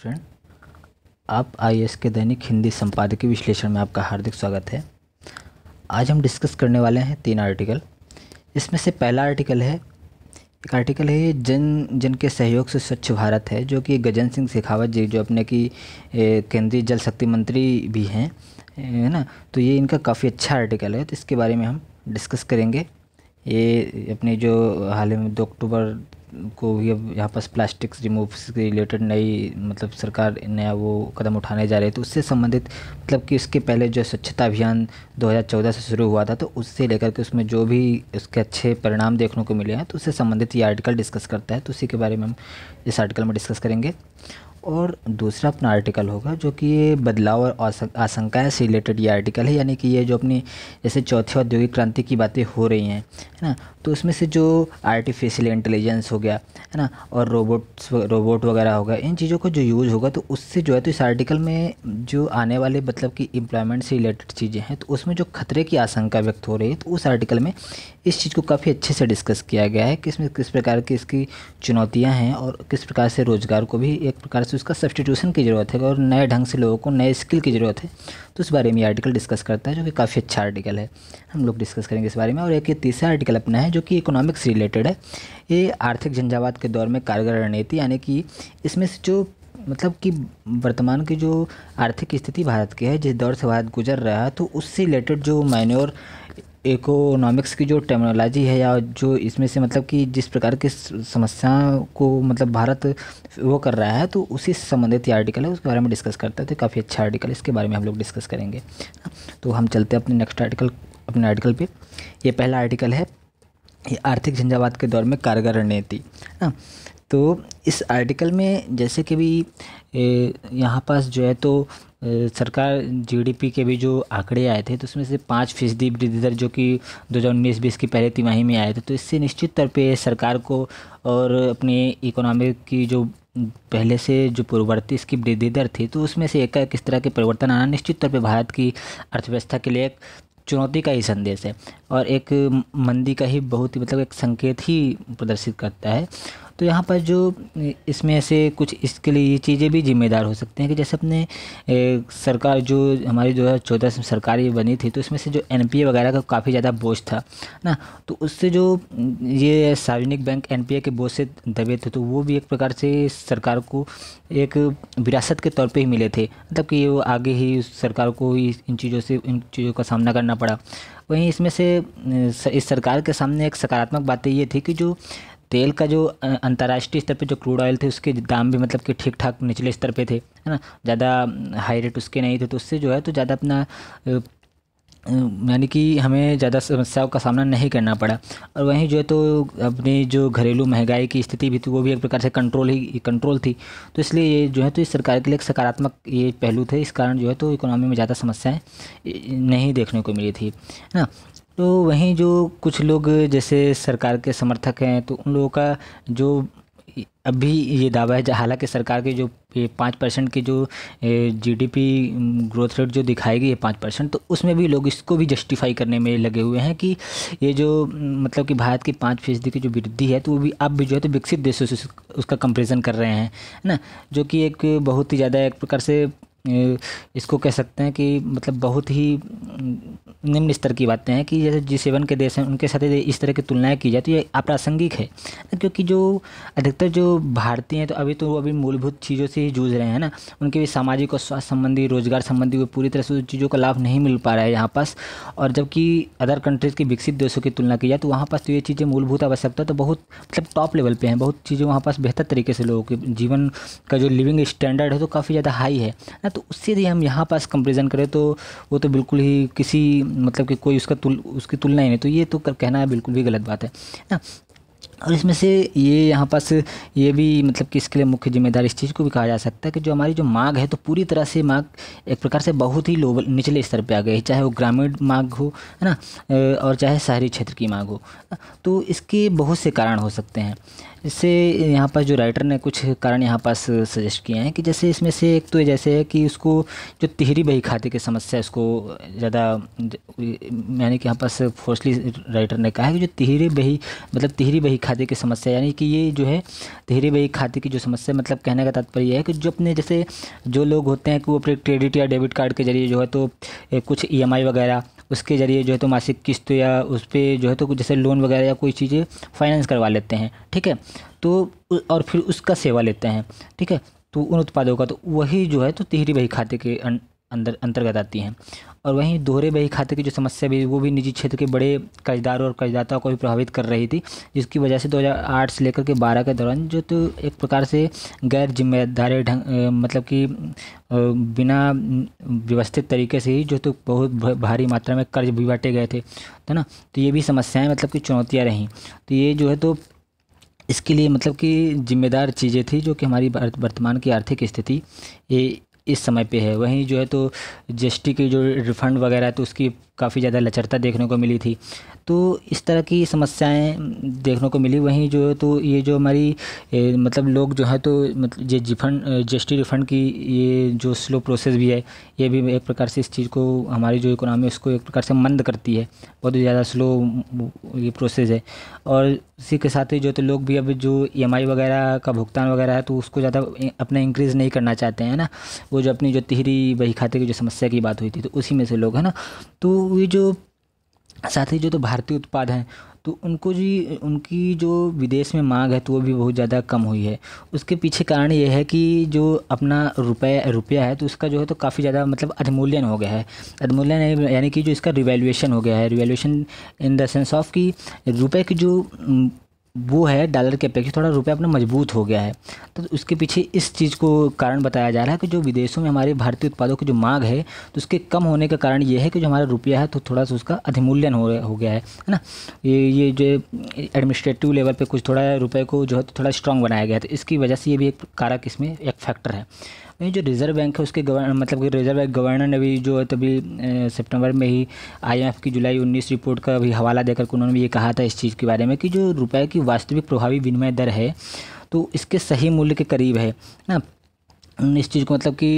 Friend आप I S के दैनिक हिंदी संपादकीय विश्लेषण में आपका हार्दिक स्वागत है आज हम डिस्कस करने वाले हैं तीन आर्टिकल इसमें से पहला आर्टिकल है एक आर्टिकल है जन जन के सहयोग से स्वच्छ भारत है जो कि गजन सिंह शेखावत जी जो अपने की केंद्रीय जल शक्ति मंत्री भी हैं है ना तो ये इनका काफ़ी अच्छा आर्टिकल है तो इसके बारे में हम डिस्कस करेंगे ये अपनी जो हाल ही में दो अक्टूबर को भी अब यहाँ पास प्लास्टिक्स रिमूव के रिलेटेड नई मतलब सरकार नया वो कदम उठाने जा रही है तो उससे संबंधित मतलब कि इसके पहले जो स्वच्छता अभियान 2014 से शुरू हुआ था तो उससे लेकर के उसमें जो भी उसके अच्छे परिणाम देखने को मिले हैं तो उससे संबंधित ये आर्टिकल डिस्कस करता है तो उसी के बारे में हम इस आर्टिकल में डिस्कस करेंगे और दूसरा अपना आर्टिकल होगा जो कि ये बदलाव और आशंकाएँ से रिलेटेड ये आर्टिकल है यानी कि ये जो अपनी जैसे चौथी औद्योगिक क्रांति की बातें हो रही हैं है ना तो उसमें से जो आर्टिफिशियल इंटेलिजेंस हो गया है ना और रोबोट्स रोबोट वगैरह होगा इन चीज़ों का जो यूज़ होगा तो उससे जो है तो इस आर्टिकल में जो आने वाले मतलब कि एम्प्लॉयमेंट से रिलेटेड चीज़ें हैं तो उसमें जो खतरे की आशंका व्यक्त हो रही है तो उस आर्टिकल में इस चीज़ को काफ़ी अच्छे से डिस्कस किया गया है कि इसमें किस प्रकार की इसकी चुनौतियाँ हैं और किस प्रकार से रोज़गार को भी एक प्रकार से उसका सब्सटीट्यूशन की ज़रूरत है और नए ढंग से लोगों को नए स्किल की ज़रूरत है तो उस बारे में ये आर्टिकल डिस्कस करता है जो कि काफ़ी अच्छा आर्टिकल है हम लोग डिस्कस करेंगे इस बारे में और एक ये तीसरा आर्टिकल अपना है जो कि इकोनॉमिक्स रिलेटेड है ये आर्थिक झंझावात के दौर में कारगर रणनीति यानी कि इसमें से जो मतलब कि वर्तमान की जो आर्थिक स्थिति भारत की है जिस दौर से भारत गुजर रहा है तो उससे रिलेटेड जो मैन्योर इकोनॉमिक्स की जो टेक्नोलॉजी है या जो इसमें से मतलब कि जिस प्रकार की समस्या को मतलब भारत वो कर रहा है तो उसी से संबंधित ये आर्टिकल है उसके बारे में डिस्कस करते थे तो काफ़ी अच्छा आर्टिकल इसके बारे में हम लोग डिस्कस करेंगे तो हम चलते हैं अपने नेक्स्ट आर्टिकल अपने आर्टिकल पर यह पहला आर्टिकल है ये आर्थिक झंझावाद के दौर में कारगर रणनीति हाँ, तो इस आर्टिकल में जैसे कि भी यहाँ पास जो है तो सरकार जीडीपी के भी जो आंकड़े आए थे तो उसमें से पाँच फीसदी वृद्धि दर जो कि 2019-20 की पहले तिमाही में आए थे तो इससे निश्चित तौर पे सरकार को और अपने इकोनॉमी की जो पहले से जो पूर्ववर्ती इसकी वृद्धि दर थी तो उसमें से एक किस तरह के परिवर्तन आना निश्चित तौर पर भारत की अर्थव्यवस्था के लिए एक चुनौती का ही संदेश है और एक मंदी का ही बहुत ही मतलब एक संकेत ही प्रदर्शित करता है तो यहाँ पर जो इसमें से कुछ इसके लिए ये चीज़ें भी जिम्मेदार हो सकते हैं कि जैसे अपने सरकार जो हमारी दो हज़ार चौदह में सरकार ये बनी थी तो इसमें से जो एन वगैरह का काफ़ी ज़्यादा बोझ था ना तो उससे जो ये सार्वजनिक बैंक एन के बोझ से दबे थे तो वो भी एक प्रकार से सरकार को एक विरासत के तौर पर ही मिले थे मतलब कि वो आगे ही सरकार को ही इन चीज़ों से इन चीज़ों का सामना करना पड़ा वहीं इसमें से इस सरकार के सामने एक सकारात्मक बात ये थी कि जो तेल का जो अंतर्राष्ट्रीय स्तर पे जो क्रूड ऑयल थे उसके दाम भी मतलब कि ठीक ठाक निचले स्तर पे थे है ना ज़्यादा हाई रेट उसके नहीं थे तो उससे जो है तो ज़्यादा अपना यानी कि हमें ज़्यादा समस्याओं का सामना नहीं करना पड़ा और वहीं जो है तो अपनी जो घरेलू महंगाई की स्थिति भी थी वो भी एक प्रकार से कंट्रोल ही कंट्रोल थी तो इसलिए ये जो है तो इस सरकार के लिए एक सकारात्मक ये पहलू थे इस कारण जो है तो इकोनॉमी में ज़्यादा समस्याएं नहीं देखने को मिली थी है ना तो वहीं जो कुछ लोग जैसे सरकार के समर्थक हैं तो उन लोगों का जो अभी ये दावा है हालांकि सरकार के जो पाँच परसेंट की जो जीडीपी ग्रोथ रेट जो दिखाई गई है पाँच परसेंट तो उसमें भी लोग इसको भी जस्टिफाई करने में लगे हुए हैं कि ये जो मतलब कि भारत की पाँच फीसदी की जो वृद्धि है तो वो भी अब भी जो है तो विकसित देशों से उसका कंपेरिजन कर रहे हैं है ना जो कि एक बहुत ही ज़्यादा एक प्रकार से इसको कह सकते हैं कि मतलब बहुत ही निम्न स्तर की बातें हैं कि जैसे जी सेवन के देश हैं उनके साथ इस तरह की तुलनाएँ की जाए तो ये अप्रासंगिक है क्योंकि जो अधिकतर जो भारतीय हैं तो अभी तो वो अभी मूलभूत चीज़ों से ही जूझ रहे हैं ना उनके भी सामाजिक और स्वास्थ्य संबंधी रोजगार संबंधी वो पूरी तरह से उन चीज़ों का लाभ नहीं मिल पा रहा है यहाँ पास और जबकि अदर कंट्रीज़ के विकसित देशों की तुलना की जाए तो वहाँ पास तो ये चीज़ें मूलभूत आवश्यकता तो बहुत मतलब टॉप लेवल पर हैं बहुत चीज़ें वहाँ पास बेहतर तरीके से लोगों के जीवन का जो लिविंग स्टैंडर्ड है तो काफ़ी ज़्यादा हाई है ना हाँ, तो उससे यदि हम यहाँ पास कंपेरिजन करें तो वो तो बिल्कुल ही किसी मतलब कि कोई उसका तुल उसकी तुलना ही नहीं तो ये तो कहना है बिल्कुल भी गलत बात है ना और इसमें से ये यहाँ पास ये भी मतलब कि इसके लिए मुख्य जिम्मेदार इस चीज़ को भी कहा जा सकता है कि जो हमारी जो मांग है तो पूरी तरह से मांग एक प्रकार से बहुत ही लोवल निचले स्तर पे आ गई है चाहे वो ग्रामीण मांग हो है ना और चाहे शहरी क्षेत्र की मांग हो हाँ, तो इसके बहुत से कारण हो सकते हैं इससे यहाँ पास जो राइटर ने कुछ कारण यहाँ पास सजेस्ट किए हैं कि जैसे इसमें से एक तो जैसे है कि उसको जो तिहरी बही खाते की समस्या उसको ज़्यादा यानी कि यहाँ पास फोर्सली राइटर ने कहा है कि जो तिहरी बही मतलब तिहरी बही खाते की समस्या यानी कि ये जो है तिहरी बही खाते की जो समस्या मतलब कहने का तात्पर्य है कि जो अपने जैसे जो लोग होते हैं कि वो अपने क्रेडिट या डेबिट कार्ड के जरिए जो है तो कुछ ई e वगैरह उसके ज़रिए जो है तो मासिक किस्त या उस पर जो है तो जैसे लोन वगैरह या कोई चीज़ें फाइनेंस करवा लेते हैं ठीक है तो और फिर उसका सेवा लेते हैं ठीक है तो उन उत्पादों का तो वही जो है तो तिहरी बही खाते के अंदर अंतर्गत आती हैं और वहीं दोहरे बही खाते की जो समस्या भी वो भी निजी क्षेत्र के बड़े कर्जदारों और कर्जदाताओं को भी प्रभावित कर रही थी जिसकी वजह से 2008 से लेकर के 12 के दौरान जो तो एक प्रकार से गैर जिम्मेदारी ढंग मतलब कि बिना व्यवस्थित तरीके से ही जो तो बहुत भारी मात्रा में कर्ज भी बांटे गए थे है ना तो ये भी समस्याएँ मतलब कि चुनौतियाँ रहीं तो ये जो है तो इसके लिए मतलब कि जिम्मेदार चीज़ें थी जो कि हमारी वर्तमान की आर्थिक स्थिति ये इस समय पे है वहीं जो है तो जी एस टी की जो रिफ़ंड वगैरह है तो उसकी काफ़ी ज़्यादा लचरता देखने को मिली थी तो इस तरह की समस्याएं देखने को मिली वहीं जो है तो ये जो हमारी ए, मतलब लोग जो है तो मतलब ये रिफंड जीएसटी रिफंड की ये जो स्लो प्रोसेस भी है ये भी एक प्रकार से इस चीज़ को हमारी जो इकोनॉमी है उसको एक प्रकार से मंद करती है बहुत ज़्यादा स्लो ये प्रोसेस है और इसी के साथ ही जो तो लोग भी अब जो ई वगैरह का भुगतान वगैरह है तो उसको ज़्यादा अपना इंक्रीज़ नहीं करना चाहते हैं ना वो जो अपनी जो तिहरी बही खाते की जो समस्या की बात हुई थी तो उसी में से लोग है ना तो वे जो साथ ही जो तो भारतीय उत्पाद हैं तो उनको जी उनकी जो विदेश में मांग है तो वो भी बहुत ज़्यादा कम हुई है उसके पीछे कारण ये है कि जो अपना रुपये रुपया है तो उसका जो है तो काफ़ी ज़्यादा मतलब अधमूल्यन हो गया है अधिमूल्यन यानी कि जो इसका रिवैल्यूएशन हो गया है revaluation in the sense of कि रुपये की जो वो है डॉलर के अपेक्षा थोड़ा रुपया अपना मजबूत हो गया है तो उसके पीछे इस चीज़ को कारण बताया जा रहा है कि जो विदेशों में हमारे भारतीय उत्पादों की जो मांग है तो उसके कम होने का कारण ये है कि जो हमारा रुपया है तो थोड़ा सा उसका अधिमूल्यन हो हो गया है है ना ये ये जो एडमिनिस्ट्रेटिव लेवल पर कुछ थोड़ा रुपये को जो है तो थोड़ा स्ट्रॉन्ग बनाया गया है तो इसकी वजह से ये भी एक कारक इसमें एक फैक्टर है वहीं जो रिज़र्व बैंक है उसके गवर्नर मतलब कि रिज़र्व बैंक गवर्नर ने भी जो है तभी सितंबर में ही आईएमएफ की जुलाई 19 रिपोर्ट का भी हवाला देकर उन्होंने भी ये कहा था इस चीज़ के बारे में कि जो रुपए की वास्तविक प्रभावी विनिमय दर है तो इसके सही मूल्य के करीब है ना इस चीज़ को मतलब कि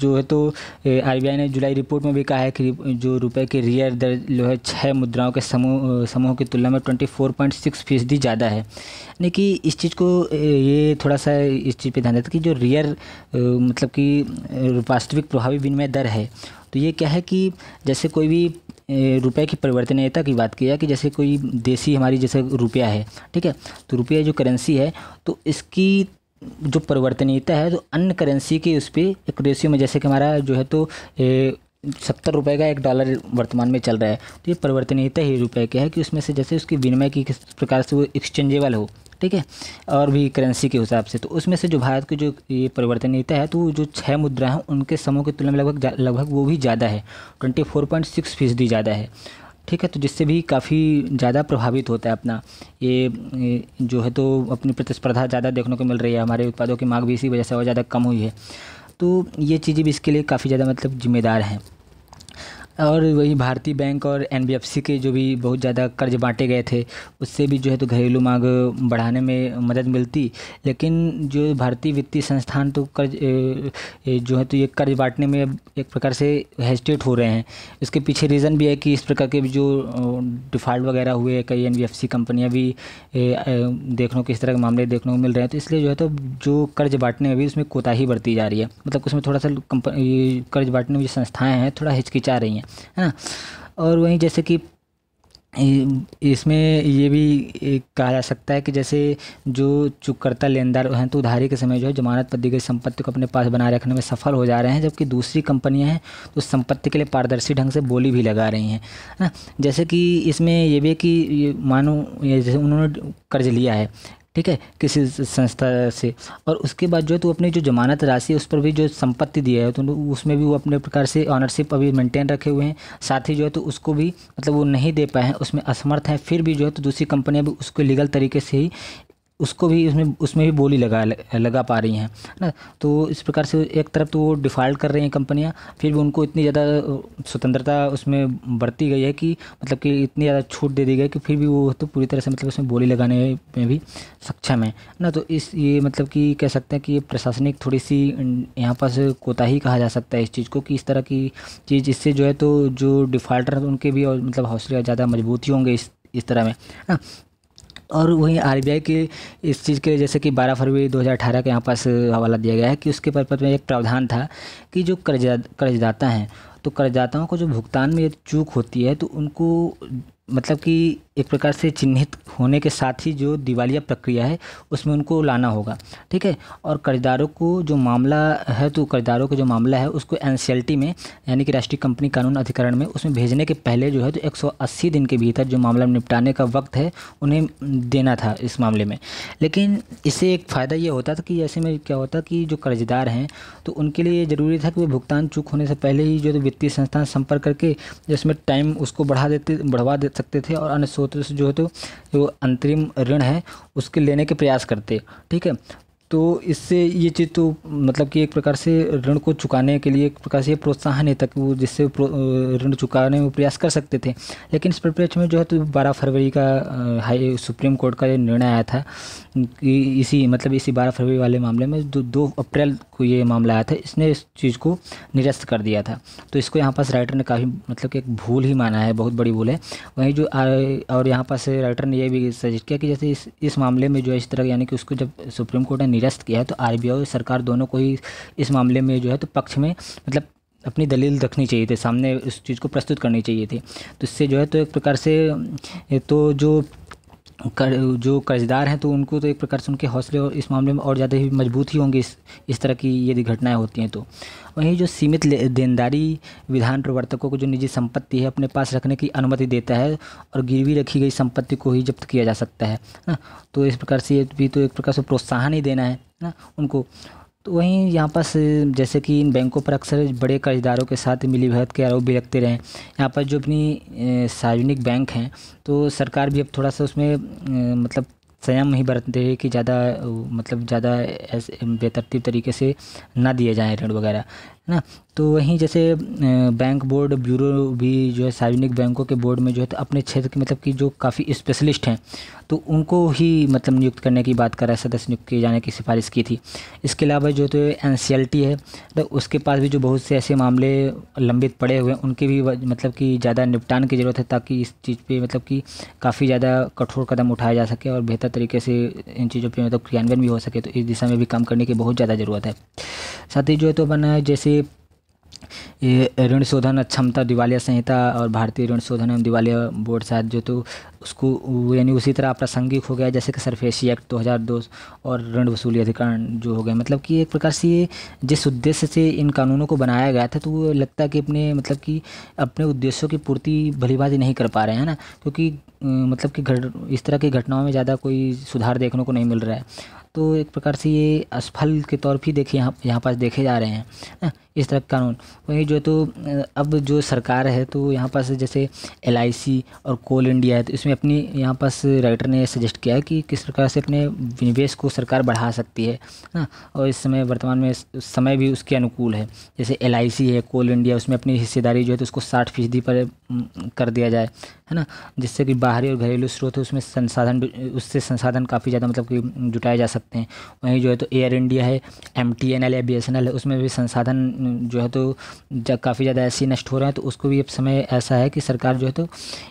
जो है तो आरबीआई ने जुलाई रिपोर्ट में भी कहा है कि जो रुपए की रियर दर जो है छः मुद्राओं के समूह समूह की तुलना में 24.6 फीसदी ज़्यादा है यानी कि इस चीज़ को ये थोड़ा सा इस चीज़ पे ध्यान देता कि जो रियर मतलब कि वास्तविक प्रभावी विनिमय दर है तो ये क्या है कि जैसे कोई भी रुपए की परिवर्तनीयता की बात की जाए कि जैसे कोई देसी हमारी जैसे रुपया है ठीक है तो रुपया जो करेंसी है तो इसकी जो परिवर्तनीयता है तो अन्य करेंसी की उस पर एक रेशियो में जैसे कि हमारा जो है तो ए, सत्तर रुपये का एक डॉलर वर्तमान में चल रहा है तो ये परिवर्तनीयता ही रुपये के है कि उसमें से जैसे उसकी विनिमय की किस प्रकार से वो एक्सचेंजेबल हो ठीक है और भी करेंसी के हिसाब से तो उसमें से जो भारत की जो ये परिवर्तनीयता है तो जो छः मुद्रा हैं उनके समूह की तुलना में लगभग लगभग वो भी ज़्यादा है ट्वेंटी फोर पॉइंट सिक्स फीसदी ज़्यादा है ठीक है तो जिससे भी काफ़ी ज़्यादा प्रभावित होता है अपना ये जो है तो अपनी प्रतिस्पर्धा ज़्यादा देखने को मिल रही है हमारे उत्पादों की मांग भी इसी वजह से और ज़्यादा कम हुई है तो ये चीज़ें भी इसके लिए काफ़ी ज़्यादा मतलब जिम्मेदार हैं और वही भारतीय बैंक और एन के जो भी बहुत ज़्यादा कर्ज बांटे गए थे उससे भी जो है तो घरेलू मांग बढ़ाने में मदद मिलती लेकिन जो भारतीय वित्तीय संस्थान तो कर्ज जो है तो ये कर्ज बांटने में एक प्रकार से हेजिटेट हो रहे हैं इसके पीछे रीज़न भी है कि इस प्रकार के जो डिफ़ॉल्ट वगैरह हुए कई एन कंपनियां भी देखने को इस तरह के मामले देखने को मिल रहे हैं तो इसलिए जो है तो जो कर्ज बांटने में भी उसमें कोताही बढ़ती जा रही है मतलब उसमें थोड़ा सा कर्ज बांटने में जो संस्थाएँ हैं थोड़ा हिचकिचा रही हैं है ना और वहीं जैसे कि इसमें ये भी कहा जा सकता है कि जैसे जो चुककर्ता लेनदार हैं तो उधारी के समय जो है जमानत पर दी गई संपत्ति को अपने पास बनाए रखने में सफल हो जा रहे हैं जबकि दूसरी कंपनियां हैं तो संपत्ति के लिए पारदर्शी ढंग से बोली भी लगा रही हैं ना जैसे कि इसमें यह भी है कि मानो जैसे उन्होंने कर्ज लिया है ठीक है किसी संस्था से और उसके बाद जो है तो अपनी जो जमानत राशि उस पर भी जो संपत्ति दिया है तो उसमें भी वो अपने प्रकार से ऑनरशिप अभी मेंटेन रखे हुए हैं साथ ही जो है तो उसको भी मतलब वो नहीं दे पाए हैं उसमें असमर्थ हैं फिर भी जो है तो दूसरी कंपनियाँ भी उसको लीगल तरीके से ही उसको भी उसमें उसमें भी बोली लगा लगा पा रही हैं ना तो इस प्रकार से एक तरफ तो वो डिफ़ाल्ट कर रही हैं कंपनियां फिर भी उनको इतनी ज़्यादा स्वतंत्रता उसमें बरती गई है कि मतलब कि इतनी ज़्यादा छूट दे दी गई कि फिर भी वो तो पूरी तरह से मतलब उसमें बोली लगाने में भी सक्षम है ना तो इस ये मतलब कि कह सकते हैं कि ये प्रशासनिक थोड़ी सी यहाँ पास कोताही कहा जा सकता है इस चीज़ को कि इस तरह की चीज़ इससे जो है तो जो डिफ़ाल्टर उनके भी और मतलब हौसले ज़्यादा मजबूती होंगे इस इस तरह में ना और वहीं आरबीआई के इस चीज़ के जैसे कि 12 फरवरी 2018 के यहाँ पास हवाला दिया गया है कि उसके पर्पज़ में एक प्रावधान था कि जो कर्जा कर्जदाता हैं तो कर्जदाताओं को जो भुगतान में चूक होती है तो उनको मतलब कि एक प्रकार से चिन्हित होने के साथ ही जो दिवालिया प्रक्रिया है उसमें उनको लाना होगा ठीक है और कर्जदारों को जो मामला है तो कर्जदारों का जो मामला है उसको एन में यानी कि राष्ट्रीय कंपनी कानून अधिकरण में उसमें भेजने के पहले जो है तो 180 दिन के भीतर जो मामला निपटाने का वक्त है उन्हें देना था इस मामले में लेकिन इससे एक फ़ायदा ये होता था कि ऐसे में क्या होता कि जो कर्जदार हैं तो उनके लिए ज़रूरी था कि वो भुगतान चूक होने से पहले ही जो तो वित्तीय संस्थान संपर्क करके जिसमें टाइम उसको बढ़ा देते बढ़वा दे सकते थे और अन्य स्रोत से जो है तो जो अंतरिम ऋण है उसके लेने के प्रयास करते ठीक है तो इससे ये चीज़ तो मतलब कि एक प्रकार से ऋण को चुकाने के लिए एक प्रकार से प्रोत्साहन है तक वो जिससे ऋण चुकाने में प्रयास कर सकते थे लेकिन इस परिप्रेक्ष्य में जो है तो बारह फरवरी का हाई सुप्रीम कोर्ट का ये निर्णय आया था कि इसी मतलब इसी बारह फरवरी वाले मामले में दो दो अप्रैल को ये मामला आया था इसने इस चीज़ को निरस्त कर दिया था तो इसको यहाँ पास राइटर ने काफ़ी मतलब कि एक भूल ही माना है बहुत बड़ी भूल है वहीं जो और यहाँ पास राइटर ने यह भी सजेस्ट किया कि जैसे इस इस मामले में जो है इस तरह यानी कि उसको जब सुप्रीम कोर्ट ने निरस्त किया है तो आर और सरकार दोनों को ही इस मामले में जो है तो पक्ष में मतलब अपनी दलील रखनी चाहिए थी सामने उस चीज़ को प्रस्तुत करनी चाहिए थी तो इससे जो है तो एक प्रकार से तो जो कर जो कर्जदार हैं तो उनको तो एक प्रकार से उनके हौसले इस मामले में और ज़्यादा ही मजबूत ही होंगे इस इस तरह की यदि घटनाएं होती हैं तो वहीं जो सीमित देनदारी विधान प्रवर्तकों को जो निजी संपत्ति है अपने पास रखने की अनुमति देता है और गिरवी रखी गई संपत्ति को ही जब्त किया जा सकता है ना हाँ। तो इस प्रकार से ये भी तो एक प्रकार से प्रोत्साहन ही देना है ना हाँ। उनको तो वहीं यहाँ पास जैसे कि इन बैंकों पर अक्सर बड़े कर्जदारों के साथ मिली भगत के आरोप भी लगते रहे यहाँ पर जो अपनी सार्वजनिक बैंक हैं तो सरकार भी अब थोड़ा सा उसमें मतलब संयम ही बरतते हैं कि ज़्यादा मतलब ज़्यादा बेतरतीब तरीके से ना दिए जाएँ ऋण वगैरह ना तो वहीं जैसे बैंक बोर्ड ब्यूरो भी जो है सार्वजनिक बैंकों के बोर्ड में जो है तो अपने क्षेत्र के मतलब कि जो काफ़ी स्पेशलिस्ट हैं तो उनको ही मतलब नियुक्त करने की बात कर रहा है सदस्य नियुक्त किए जाने की सिफारिश की थी इसके अलावा जो तो एन है तो उसके पास भी जो बहुत से ऐसे मामले लंबित पड़े हुए हैं उनके भी मतलब कि ज़्यादा निपटान की ज़रूरत है ताकि इस चीज़ पर मतलब कि काफ़ी ज़्यादा कठोर कदम उठाया जा सके और बेहतर तरीके से इन चीज़ों पर मतलब क्रियान्वयन भी हो सके तो इस दिशा में भी काम करने की बहुत ज़्यादा ज़रूरत है साथ ही जो है तो अपना जैसे ये ऋण शोधन क्षमता दिवालिया संहिता और भारतीय ऋण शोधन एवं दिवालिया बोर्ड शायद जो तो उसको यानी उसी तरह प्रासंगिक हो गया जैसे कि सरफेसी एक्ट 2002 और ऋण वसूली अधिकरण जो हो गया मतलब कि एक प्रकार से ये जिस उद्देश्य से इन कानूनों को बनाया गया था तो वो लगता है कि अपने मतलब कि अपने उद्देश्यों की पूर्ति भलीभांति नहीं कर पा रहे हैं ना क्योंकि मतलब कि घट इस तरह की घटनाओं में ज़्यादा कोई सुधार देखने को नहीं मिल रहा है तो एक प्रकार से ये असफल के तौर पर देखे यहाँ यहाँ पास देखे जा रहे हैं ना इस तरह कानून वहीं जो तो अब जो सरकार है तो यहाँ पास जैसे एल और कोल इंडिया है तो इसमें अपनी यहाँ पास राइटर ने सजेस्ट किया है कि किस प्रकार से अपने निवेश को सरकार बढ़ा सकती है ना और इस समय वर्तमान में समय भी उसके अनुकूल है जैसे एल है कोल इंडिया उसमें अपनी हिस्सेदारी जो है तो उसको साठ फीसदी पर कर दिया जाए है ना जिससे कि बाहरी और घरेलू स्रोत है उसमें संसाधन उससे संसाधन काफ़ी ज़्यादा मतलब कि जुटाए जा सकते हैं वहीं जो है तो एयर इंडिया है एम है या बी है उसमें भी संसाधन जो है तो काफ़ी ज़्यादा ऐसे नष्ट हो रहे हैं तो उसको भी अब समय ऐसा है कि सरकार जो है तो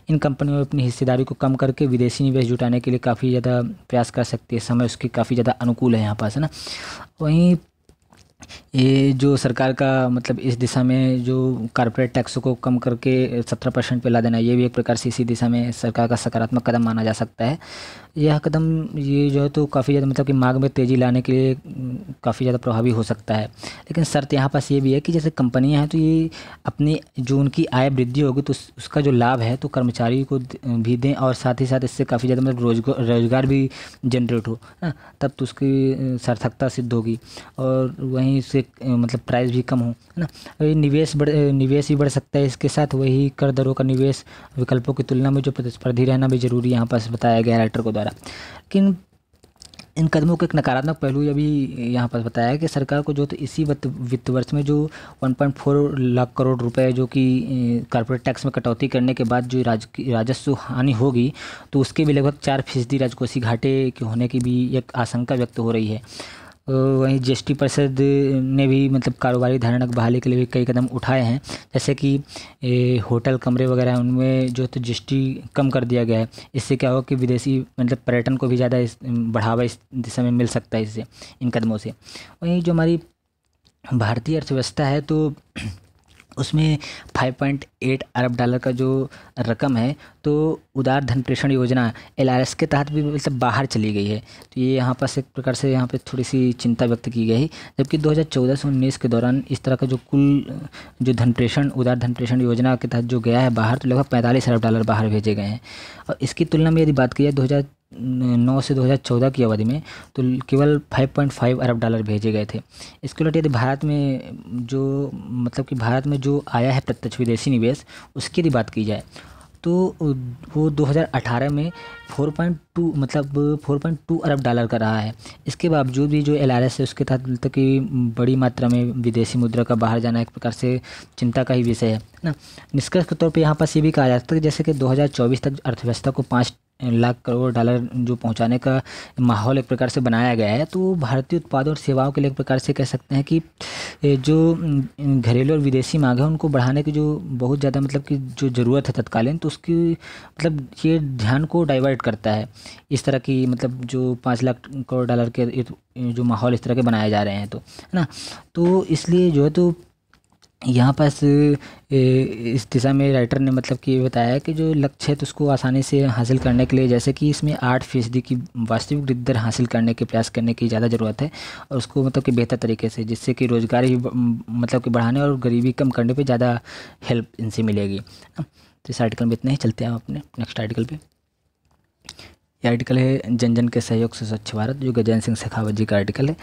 इन कंपनियों में अपनी हिस्सेदारी को कम करके विदेशी निवेश जुटाने के लिए काफ़ी ज़्यादा प्रयास कर सकती है समय उसकी काफ़ी ज़्यादा अनुकूल है यहाँ पास है ना वहीं ये जो सरकार का मतलब इस दिशा में जो कारपोरेट टैक्स को कम करके सत्रह परसेंट पर ला देना ये भी एक प्रकार से इसी दिशा में सरकार का सकारात्मक कदम माना जा सकता है यह कदम ये जो है तो काफ़ी ज़्यादा मतलब कि मांग में तेज़ी लाने के लिए हम्म, काफ़ी ज़्यादा प्रभावी हो सकता है लेकिन शर्त यहाँ पास ये भी है कि जैसे कंपनियाँ हैं तो ये अपनी जो उनकी आय वृद्धि होगी तो उसका जो लाभ है तो कर्मचारी को भी दें और साथ ही साथ इससे काफ़ी ज़्यादा मतलब रोजगार रोजगार भी जनरेट हो ना तब तो उसकी सार्थकता सिद्ध होगी और वहीं से मतलब प्राइस भी कम हो है ना निवेश बढ़ निवेश भी बढ़ सकता है इसके साथ वही कर दरों का निवेश विकल्पों की तुलना में जो प्रतिस्पर्धी रहना भी जरूरी यहाँ पास बताया गया है राइटर को द्वारा द्वारा लेकिन इन कदमों का एक नकारात्मक पहलू भी यहाँ पर बताया है कि सरकार को जो तो इसी वित्त वर्ष में जो 1.4 लाख करोड़ रुपए जो कि कॉरपोरेट टैक्स में कटौती करने के बाद जो राज राजस्व हानि होगी तो उसके भी लगभग चार फीसदी राजकोषीय घाटे के होने की भी एक आशंका व्यक्त हो रही है वहीं जी टी परिषद ने भी मतलब कारोबारी धारणा बहाली के लिए भी कई कदम उठाए हैं जैसे कि होटल कमरे वगैरह उनमें जो तो टी कम कर दिया गया है इससे क्या हो कि विदेशी मतलब पर्यटन को भी ज़्यादा इस बढ़ावा इस दिशा में मिल सकता है इससे इन कदमों से वहीं जो हमारी भारतीय अर्थव्यवस्था है तो उसमें 5.8 अरब डॉलर का जो रकम है तो उदार धन प्रेषण योजना एल के तहत भी मतलब बाहर चली गई है तो ये यहाँ पर एक प्रकार से यहाँ पर थोड़ी सी चिंता व्यक्त की गई जबकि 2014 से उन्नीस के दौरान इस तरह का जो कुल जो धन प्रेषण उदार धन प्रेषण योजना के तहत जो गया है बाहर तो लगभग पैंतालीस अरब डॉलर बाहर भेजे गए हैं और इसकी तुलना में यदि बात की जाए नौ से 2014 की अवधि में तो केवल 5.5 अरब डॉलर भेजे गए थे इसके उलट यदि भारत में जो मतलब कि भारत में जो आया है प्रत्यक्ष विदेशी निवेश उसकी यदि बात की जाए तो वो 2018 में 4.2 मतलब 4.2 अरब डॉलर का रहा है इसके बावजूद भी जो एल आर एस है उसके तहत मतलब कि बड़ी मात्रा में विदेशी मुद्रा का बाहर जाना एक प्रकार से चिंता का ही विषय है ना निष्कर्ष के तौर पर यहाँ पर ये भी कहा जा सकता है जैसे कि 2024 तक अर्थव्यवस्था को पाँच लाख करोड़ डॉलर जो पहुंचाने का माहौल एक प्रकार से बनाया गया है तो भारतीय उत्पादों और सेवाओं के लिए एक प्रकार से कह सकते हैं कि जो घरेलू और विदेशी मांग है उनको बढ़ाने की जो बहुत ज़्यादा मतलब कि जो ज़रूरत है तत्कालीन तो उसकी मतलब ये ध्यान को डाइवर्ट करता है इस तरह की मतलब जो पाँच लाख करोड़ डॉलर के जो माहौल इस तरह के बनाए जा रहे हैं तो है ना तो इसलिए जो है तो यहाँ पास इस दिशा में राइटर ने मतलब कि ये बताया कि जो लक्ष्य है तो उसको आसानी से हासिल करने के लिए जैसे कि इसमें आठ फीसदी की वास्तविक वृद्धि दर हासिल करने के प्रयास करने की ज़्यादा ज़रूरत है और उसको मतलब कि बेहतर तरीके से जिससे कि रोज़गार ही मतलब कि बढ़ाने और गरीबी कम करने पर ज़्यादा हेल्प इनसे मिलेगी तो इस आर्टिकल में इतना ही चलते हैं हम अपने नेक्स्ट आर्टिकल पर ये आर्टिकल है जन जन के सहयोग से स्वच्छ भारत जो गजेंद्र सिंह शेखावत जी का आर्टिकल है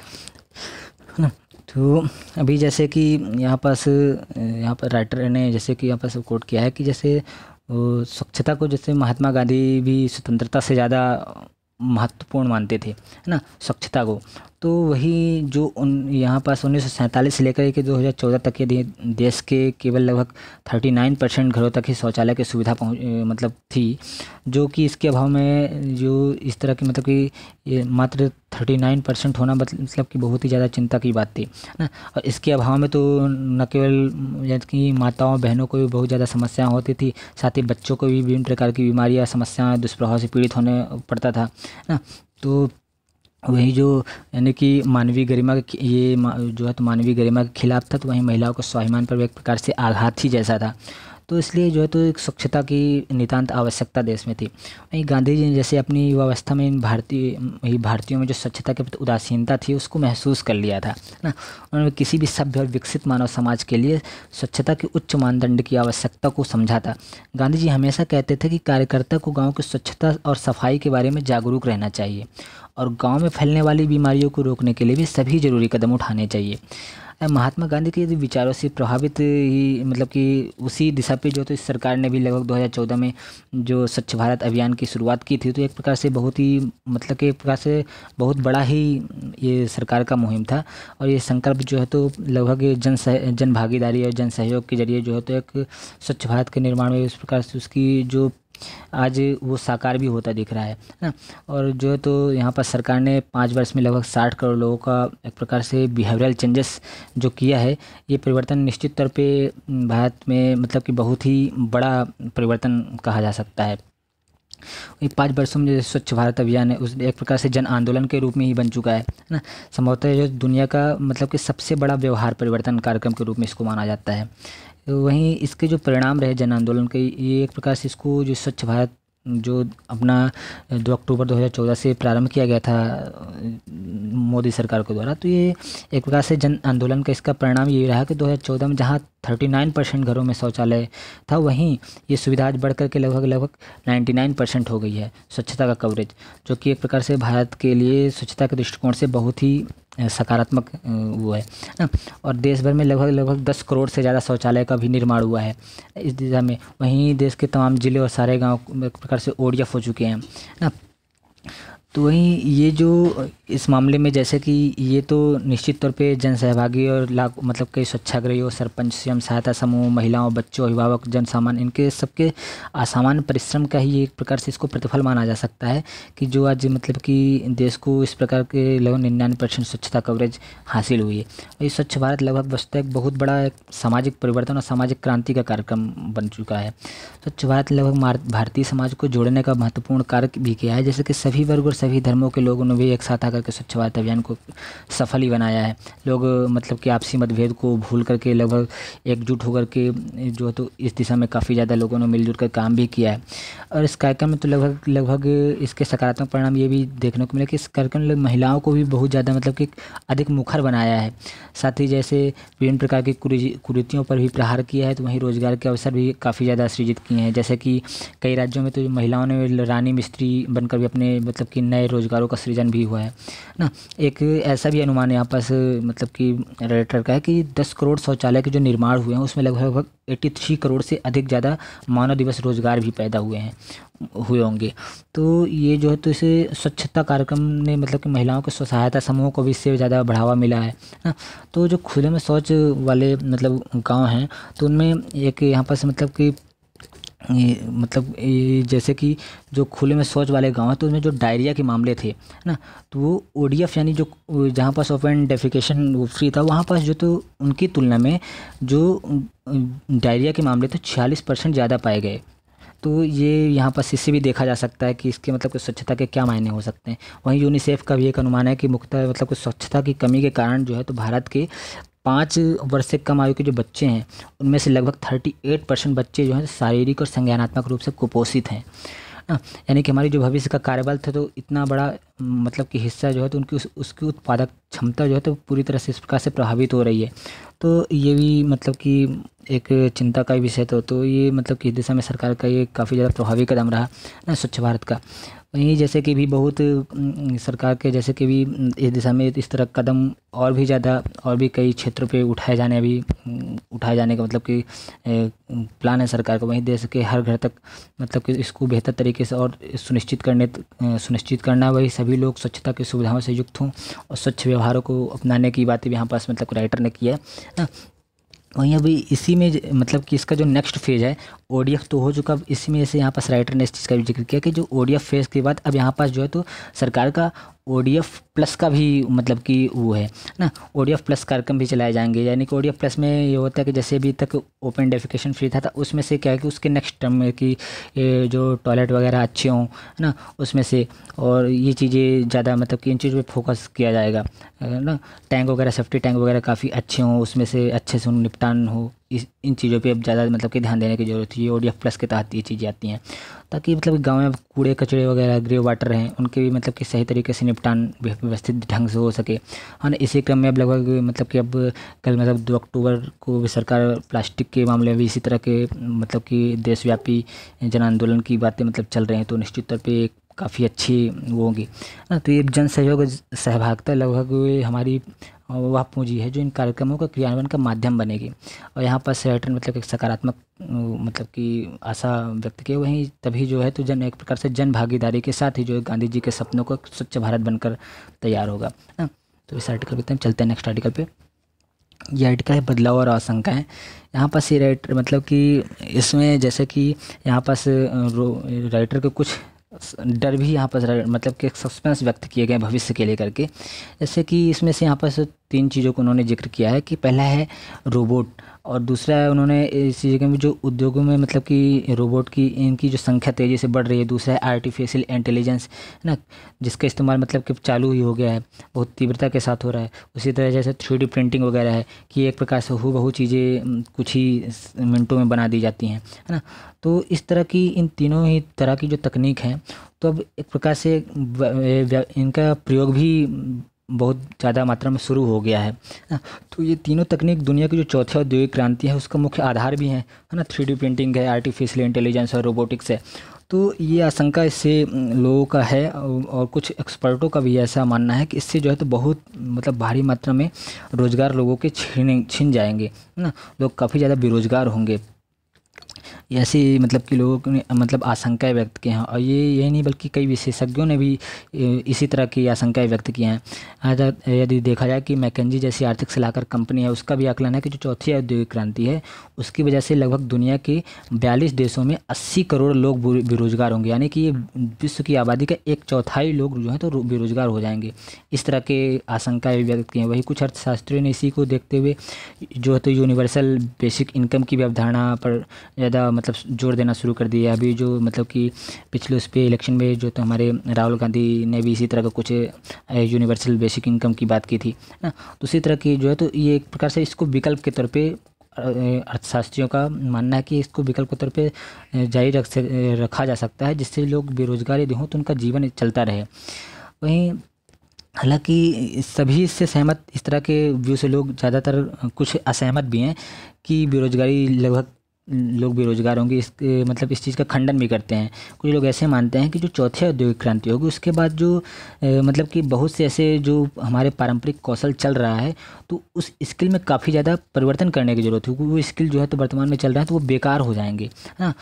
ना तो अभी जैसे कि यहाँ पास यहाँ पर राइटर ने जैसे कि यहाँ पास कोट किया है कि जैसे स्वच्छता को जैसे महात्मा गांधी भी स्वतंत्रता से ज़्यादा महत्वपूर्ण मानते थे है ना स्वच्छता को तो वही जो उन यहाँ पास उन्नीस से लेकर के 2014 तक के देश के केवल लगभग 39 परसेंट घरों तक ही शौचालय की सुविधा पहुँच मतलब थी जो कि इसके अभाव में जो इस तरह की मतलब कि मात्र 39 परसेंट होना मतलब कि बहुत ही ज़्यादा चिंता की बात थी ना और इसके अभाव में तो न केवल कि माताओं बहनों को भी बहुत ज़्यादा समस्या होती थी साथ ही बच्चों को भी विभिन्न प्रकार की बीमारियाँ समस्याएँ दुष्प्रभाव से पीड़ित होने पड़ता था ना तो वही जो यानी कि मानवीय गरिमा ये जो है तो मानवीय गरिमा के खिलाफ था तो वहीं महिलाओं को स्वाभिमान पर एक प्रकार से आघात ही जैसा था तो इसलिए जो है तो एक स्वच्छता की नितान्त आवश्यकता देश में थी वहीं गांधी जी ने जैसे अपनी युवावस्था में इन भारतीय भारतीयों में जो स्वच्छता के प्रति उदासीनता थी उसको महसूस कर लिया था ना उन्होंने किसी भी सभ्य और विकसित मानव समाज के लिए स्वच्छता के उच्च मानदंड की आवश्यकता को समझा था गांधी जी हमेशा कहते थे कि कार्यकर्ता को गाँव की स्वच्छता और सफाई के बारे में जागरूक रहना चाहिए और गाँव में फैलने वाली बीमारियों को रोकने के लिए भी सभी ज़रूरी कदम उठाने चाहिए महात्मा गांधी के यदि विचारों से प्रभावित ही मतलब कि उसी दिशा पे जो तो इस सरकार ने भी लगभग 2014 में जो स्वच्छ भारत अभियान की शुरुआत की थी तो एक प्रकार से बहुत ही मतलब कि एक प्रकार से बहुत बड़ा ही ये सरकार का मुहिम था और ये संकल्प जो है तो लगभग जन सह, जन भागीदारी और जन सहयोग के जरिए जो है तो एक स्वच्छ भारत के निर्माण में इस प्रकार से उसकी जो आज वो साकार भी होता दिख रहा है ना और जो है तो यहाँ पर सरकार ने पाँच वर्ष में लगभग साठ करोड़ लोगों का एक प्रकार से बिहेवियरल चेंजेस जो किया है ये परिवर्तन निश्चित तौर पे भारत में मतलब कि बहुत ही बड़ा परिवर्तन कहा जा सकता है ये पाँच वर्षों में जो स्वच्छ भारत अभियान है उस एक प्रकार से जन आंदोलन के रूप में ही बन चुका है ना संभवतः जो दुनिया का मतलब कि सबसे बड़ा व्यवहार परिवर्तन कार्यक्रम के रूप में इसको माना जाता है वहीं इसके जो परिणाम रहे जन आंदोलन के ये एक प्रकार से इसको जो स्वच्छ भारत जो अपना दो अक्टूबर 2014 से प्रारंभ किया गया था मोदी सरकार के द्वारा तो ये एक प्रकार से जन आंदोलन का इसका परिणाम ये रहा कि 2014 में जहाँ 39 परसेंट घरों में शौचालय था वहीं ये सुविधा आज बढ़ करके लगभग लगभग 99 परसेंट हो गई है स्वच्छता का कवरेज जो कि एक प्रकार से भारत के लिए स्वच्छता के दृष्टिकोण से बहुत ही सकारात्मक वो है ना और देश भर में लगभग लगभग दस करोड़ से ज़्यादा शौचालय का भी निर्माण हुआ है इस दिशा में वहीं देश के तमाम ज़िले और सारे गांव एक प्रकार से ओडियफ हो चुके हैं ना तो वहीं ये जो इस मामले में जैसे कि ये तो निश्चित तौर पे जन सहभागी और लाख मतलब कई स्वच्छाग्रहियों सरपंच स्वयं सहायता समूह महिलाओं बच्चों अभिभावक जन सामान इनके सबके असामान्य परिश्रम का ही एक प्रकार से इसको प्रतिफल माना जा सकता है कि जो आज मतलब कि देश को इस प्रकार के लगभग निन्यानवे परसेंट स्वच्छता कवरेज हासिल हुई है ये स्वच्छ भारत लगभग वस्तु एक बहुत बड़ा एक सामाजिक परिवर्तन और सामाजिक क्रांति का कार्यक्रम बन चुका है स्वच्छ भारत लगभग भारतीय समाज को जोड़ने का महत्वपूर्ण कार्य भी किया है जैसे कि सभी वर्ग और सभी धर्मों के लोगों ने भी एक साथ आकर के स्वच्छ भारत अभियान को सफल ही बनाया है लोग मतलब कि आपसी मतभेद को भूल करके लगभग एकजुट होकर के जो तो इस दिशा में काफ़ी ज़्यादा लोगों ने मिलजुल कर काम भी किया है और इस कार्यक्रम में तो लगभग लगभग इसके सकारात्मक परिणाम ये भी देखने को मिले कि इस कार्यक्रम ने महिलाओं को भी बहुत ज़्यादा मतलब कि अधिक मुखर बनाया है साथ ही जैसे विभिन्न प्रकार की कुरीतियों पर भी प्रहार किया है तो वहीं रोजगार के अवसर भी काफ़ी ज़्यादा सृजित किए हैं जैसे कि कई राज्यों में तो महिलाओं ने रानी मिस्त्री बनकर भी अपने मतलब कि नए रोज़गारों का सृजन भी हुआ है ना एक ऐसा भी अनुमान यहाँ पास मतलब कि रेटर का है कि दस करोड़ शौचालय के जो निर्माण हुए हैं उसमें लगभग एट्टी थ्री करोड़ से अधिक ज़्यादा मानव दिवस रोज़गार भी पैदा हुए हैं हुए होंगे तो ये जो है तो इसे स्वच्छता कार्यक्रम ने मतलब कि महिलाओं के स्व सहायता समूह को भी इससे ज़्यादा बढ़ावा मिला है ना तो जो खुले में शौच वाले मतलब गांव हैं तो उनमें एक यहाँ पर मतलब कि ये मतलब ये जैसे कि जो खुले में शौच वाले गांव है तो उसमें जो डायरिया के मामले थे ना तो वो ओडीएफ यानी जो जहाँ पास ओपन डेफिकेशन फ्री था वहाँ पास जो तो उनकी तुलना में जो डायरिया के मामले थे छियालीस परसेंट ज़्यादा पाए गए तो ये यहाँ पास इससे भी देखा जा सकता है कि इसके मतलब कुछ स्वच्छता के क्या मायने हो सकते हैं वहीं यूनिसेफ का भी एक अनुमान है कि मुख्य मतलब कुछ स्वच्छता की कमी के कारण जो है तो भारत के पाँच वर्ष से कम आयु के जो बच्चे हैं उनमें से लगभग थर्टी एट परसेंट बच्चे जो हैं शारीरिक और संज्ञानात्मक रूप से कुपोषित हैं यानी कि हमारी जो भविष्य का कार्यबल था तो इतना बड़ा मतलब कि हिस्सा जो है तो उनकी उस, उसकी उत्पादक क्षमता जो है तो पूरी तरह से इस प्रकार से प्रभावित हो रही है तो ये भी मतलब कि एक चिंता का विषय तो तो ये मतलब कि इस दिशा में सरकार का ये काफ़ी ज़्यादा प्रभावी कदम रहा ना स्वच्छ भारत का वहीं जैसे कि भी बहुत सरकार के जैसे कि भी इस दिशा में इस तरह कदम और भी ज़्यादा और भी कई क्षेत्रों पे उठाए जाने अभी उठाए जाने का मतलब कि प्लान है सरकार का वहीं देश के हर घर तक मतलब कि इसको बेहतर तरीके से और सुनिश्चित करने सुनिश्चित करना वही सभी लोग स्वच्छता की सुविधाओं से युक्त हों और स्वच्छ व्यवहारों को अपनाने की बातें भी यहाँ पास मतलब राइटर ने किया है वहीं अभी इसी में मतलब कि इसका जो नेक्स्ट फेज है ओडीएफ तो हो चुका इसी में जैसे यहाँ पास राइटर ने इस चीज़ का भी जिक्र किया कि जो ओडीएफ फेज के बाद अब यहाँ पास जो है तो सरकार का ओ प्लस का भी मतलब कि वो है ना ओ प्लस कार्यक्रम भी चलाए जाएंगे यानी कि ओ प्लस में ये होता है कि जैसे अभी तक ओपन डेफिकेशन फ्री था, था उसमें से क्या है कि उसके नेक्स्ट टर्म में कि जो टॉयलेट वगैरह अच्छे हों है ना उसमें से और ये चीज़ें ज़्यादा मतलब कि इन चीज़ों पर फोकस किया जाएगा ना टैंक वगैरह सेफ्टी टैंक वगैरह काफ़ी अच्छे हों उसमें से अच्छे से निपटान हो इस इन चीज़ों पे अब ज़्यादा मतलब कि ध्यान देने की जरूरत है ओ डी एफ प्लस के तहत ये चीज़ें आती हैं ताकि मतलब गाँव में कूड़े कचरे वगैरह ग्रे वाटर हैं उनके भी मतलब कि सही तरीके से निपटान व्यवस्थित ढंग से हो सके है ना इसी क्रम में अब लगभग मतलब कि अब कल मतलब दो अक्टूबर को भी सरकार प्लास्टिक के मामले में भी इसी तरह के मतलब कि देशव्यापी जन आंदोलन की बातें मतलब चल रहे हैं तो निश्चित तौर पर काफ़ी अच्छी वो होगी हाँ, तो ये जन सहयोग सहभागिता लगभग हमारी वह पूंजी है जो इन कार्यक्रमों का क्रियान्वयन का माध्यम बनेगी और यहाँ पर सेलेक्टन मतलब एक सकारात्मक मतलब कि आशा व्यक्त की वहीं तभी जो है तो जन एक प्रकार से जन भागीदारी के साथ ही जो है गांधी जी के सपनों को स्वच्छ भारत बनकर तैयार होगा है हाँ, ना तो इस आर्टिकल पर चलते हैं नेक्स्ट आर्टिकल पर यह आर्टिकल है बदलाव और आशंकाएँ यहाँ पास ये राइटर मतलब कि इसमें जैसे कि यहाँ पास राइटर के कुछ डर भी यहाँ पर मतलब कि सस्पेंस व्यक्त किए गए भविष्य के लिए करके जैसे कि इसमें से यहाँ पर तीन चीज़ों को उन्होंने जिक्र किया है कि पहला है रोबोट और दूसरा है उन्होंने इस जगह में जो उद्योगों में मतलब कि रोबोट की इनकी जो संख्या तेज़ी से बढ़ रही है दूसरा है आर्टिफिशियल इंटेलिजेंस है ना जिसका इस्तेमाल मतलब कि चालू ही हो गया है बहुत तीव्रता के साथ हो रहा है उसी तरह जैसे थ्री प्रिंटिंग वगैरह है कि एक प्रकार से हु बहु चीज़ें कुछ ही मिनटों में बना दी जाती हैं है ना तो इस तरह की इन तीनों ही तरह की जो तकनीक हैं तो अब एक प्रकार से इनका प्रयोग भी बहुत ज़्यादा मात्रा में शुरू हो गया है हाँ, तो ये तीनों तकनीक दुनिया की जो चौथी औद्योगिक क्रांति है उसका मुख्य आधार भी है है ना थ्री प्रिंटिंग है आर्टिफिशियल इंटेलिजेंस और रोबोटिक्स है तो ये आशंका इससे लोगों का है और कुछ एक्सपर्टों का भी ऐसा मानना है कि इससे जो है तो बहुत मतलब भारी मात्रा में रोज़गार लोगों के छीने छीन जाएंगे है ना लोग काफ़ी ज़्यादा बेरोज़गार होंगे ऐसे मतलब कि लोगों ने मतलब आशंकाएं व्यक्त की हैं और ये यही नहीं बल्कि कई विशेषज्ञों ने भी इसी तरह की आशंकाएं व्यक्त की हैं यदि देखा जाए कि मैकेजी जैसी आर्थिक सलाहकार कंपनी है उसका भी आकलन है कि जो चौथी औद्योगिक क्रांति है उसकी वजह से लगभग दुनिया के बयालीस देशों में अस्सी करोड़ लोग बेरोजगार होंगे यानी कि ये विश्व की आबादी का एक चौथाई लोग जो है तो बेरोजगार हो जाएंगे इस तरह के आशंकाएँ व्यक्त की हैं वही कुछ अर्थशास्त्रियों ने इसी को देखते हुए जो है तो यूनिवर्सल बेसिक इनकम की भी अवधारणा पर ज़्यादा मतलब जोर देना शुरू कर दिया अभी जो मतलब कि पिछले उस पर इलेक्शन में जो तो हमारे राहुल गांधी ने भी इसी तरह का कुछ यूनिवर्सल बेसिक इनकम की बात की थी ना तो उसी तरह की जो है तो ये एक प्रकार से इसको विकल्प के तौर पर अर्थशास्त्रियों का मानना है कि इसको विकल्प के तौर पर जारी रख रखा जा सकता है जिससे लोग बेरोजगारी हों तो उनका जीवन चलता रहे वहीं हालांकि सभी इससे सहमत इस तरह के व्यू से लोग ज़्यादातर कुछ असहमत भी हैं कि बेरोजगारी लगभग लोग बेरोजगार होंगे इस मतलब इस चीज़ का खंडन भी करते हैं कुछ लोग ऐसे मानते हैं कि जो चौथी औद्योगिक क्रांति होगी उसके बाद जो मतलब कि बहुत से ऐसे जो हमारे पारंपरिक कौशल चल रहा है तो उस स्किल में काफ़ी ज़्यादा परिवर्तन करने की ज़रूरत है वो स्किल जो है तो वर्तमान में चल रहा है तो वो बेकार हो जाएंगे है ना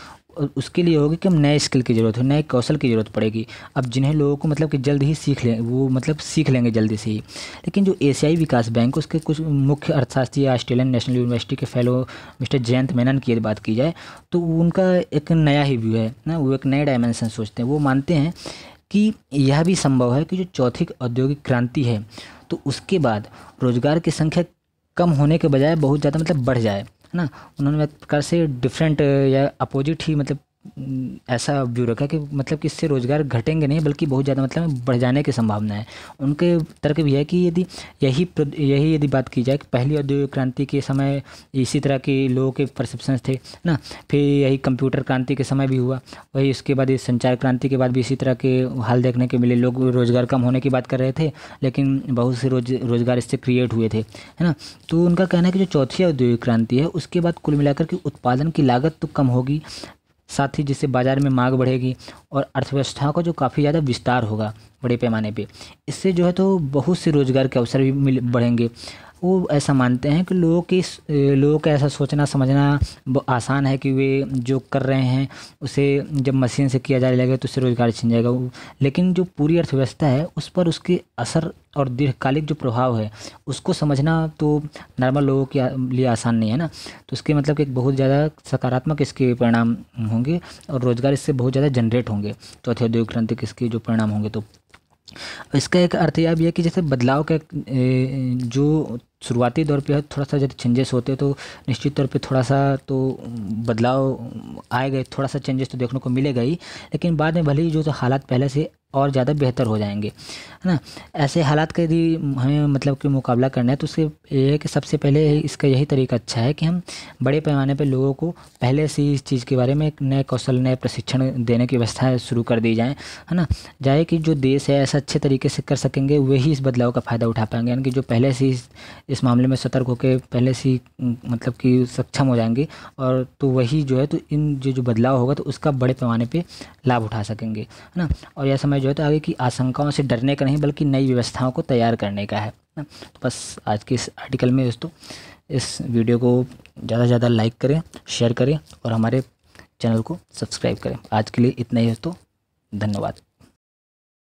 उसके लिए होगी कि हम नए स्किल की ज़रूरत हो नए कौशल की ज़रूरत पड़ेगी अब जिन्हें लोगों को मतलब कि जल्द ही सीख लें वो मतलब सीख लेंगे जल्दी से ही लेकिन जो एशियाई विकास बैंक उसके कुछ मुख्य अर्थशास्त्री ऑस्ट्रेलियन नेशनल यूनिवर्सिटी के फेलो मिस्टर जयंत मेनन की बात की जाए तो उनका एक नया ही व्यू है ना वो एक नए डायमेंशन सोचते हैं वो मानते हैं कि यह भी संभव है कि जो चौथी औद्योगिक क्रांति है तो उसके बाद रोज़गार की संख्या कम होने के बजाय बहुत ज़्यादा मतलब बढ़ जाए है ना उन्होंने एक प्रकार से डिफरेंट या अपोजिट ही मतलब हम्म, ऐसा व्यू रखा कि मतलब कि इससे रोज़गार घटेंगे नहीं बल्कि बहुत ज़्यादा मतलब बढ़ जाने की संभावना है उनके तर्क भी है कि यदि यही यही यदि बात की जाए कि पहली औद्योगिक क्रांति के समय इसी तरह के लोगों के परसेप्शन थे ना फिर यही कंप्यूटर क्रांति के समय भी हुआ वही उसके बाद संचार क्रांति के बाद भी इसी तरह के हाल देखने के मिले लोग रोज़गार कम होने की बात कर रहे थे लेकिन बहुत से रोज रोज़गार इससे क्रिएट हुए थे है ना तो उनका कहना है कि जो चौथी औद्योगिक क्रांति है उसके बाद कुल मिलाकर के उत्पादन की लागत तो कम होगी साथ ही जिससे बाज़ार में मांग बढ़ेगी और अर्थव्यवस्था का जो काफ़ी ज़्यादा विस्तार होगा बड़े पैमाने पे इससे जो है तो बहुत से रोज़गार के अवसर भी मिल बढ़ेंगे वो ऐसा मानते हैं कि लोगों की लोगों का ऐसा सोचना समझना आसान है कि वे जो कर रहे हैं उसे जब मशीन से किया जाने लगेगा तो उससे रोज़गार छिन जाएगा लेकिन जो पूरी अर्थव्यवस्था है उस पर उसके असर और दीर्घकालिक जो प्रभाव है उसको समझना तो नॉर्मल लोगों के लिए आसान नहीं है ना तो इसके मतलब कि बहुत ज़्यादा सकारात्मक इसके परिणाम होंगे और रोज़गार इससे बहुत ज़्यादा जनरेट होंगे चौथे तो औद्योगिक क्रांति के इसके जो परिणाम होंगे तो इसका एक अर्थ यह भी है कि जैसे बदलाव का जो शुरुआती दौर पे थोड़ा सा यदि चेंजेस होते तो निश्चित तौर पे थोड़ा सा तो बदलाव आए गए थोड़ा सा चेंजेस तो देखने को मिलेगा ही लेकिन बाद में भले ही जो तो हालात पहले से और ज़्यादा बेहतर हो जाएंगे है ना ऐसे हालात का यदि हमें मतलब कि मुकाबला करना है तो उससे ये है कि सबसे पहले इसका यही तरीका अच्छा है कि हम बड़े पैमाने पर लोगों को पहले से इस चीज़ के बारे में एक नए कौशल नए प्रशिक्षण देने की व्यवस्था शुरू कर दी जाए है ना जाए कि जो देश है ऐसा अच्छे तरीके से कर सकेंगे वही इस बदलाव का फ़ायदा उठा पाएंगे यानी कि जो पहले से इस इस मामले में सतर्क होकर पहले से मतलब कि सक्षम हो जाएंगे और तो वही जो है तो इन जो जो बदलाव होगा तो उसका बड़े पैमाने पर लाभ उठा सकेंगे है ना और यह समय जो है तो आगे की आशंकाओं से डरने का नहीं बल्कि नई व्यवस्थाओं को तैयार करने का है ना तो बस आज के इस आर्टिकल में दोस्तों इस वीडियो को ज़्यादा से ज़्यादा लाइक करें शेयर करें और हमारे चैनल को सब्सक्राइब करें आज के लिए इतना ही दोस्तों धन्यवाद